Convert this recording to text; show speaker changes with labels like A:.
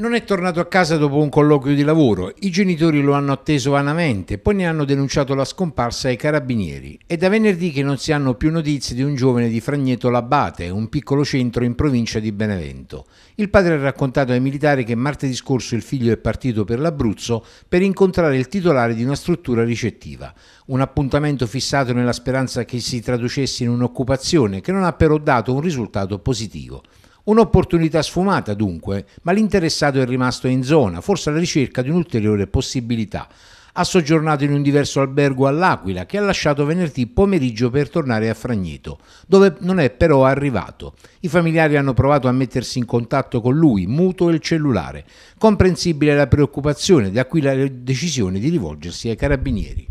A: Non è tornato a casa dopo un colloquio di lavoro, i genitori lo hanno atteso vanamente, poi ne hanno denunciato la scomparsa ai carabinieri. È da venerdì che non si hanno più notizie di un giovane di Fragneto Labate, un piccolo centro in provincia di Benevento. Il padre ha raccontato ai militari che martedì scorso il figlio è partito per l'Abruzzo per incontrare il titolare di una struttura ricettiva. Un appuntamento fissato nella speranza che si traducesse in un'occupazione che non ha però dato un risultato positivo. Un'opportunità sfumata dunque, ma l'interessato è rimasto in zona, forse alla ricerca di un'ulteriore possibilità. Ha soggiornato in un diverso albergo all'Aquila che ha lasciato venerdì pomeriggio per tornare a Fragneto, dove non è però arrivato. I familiari hanno provato a mettersi in contatto con lui, muto e il cellulare. Comprensibile la preoccupazione, da qui la decisione di rivolgersi ai carabinieri.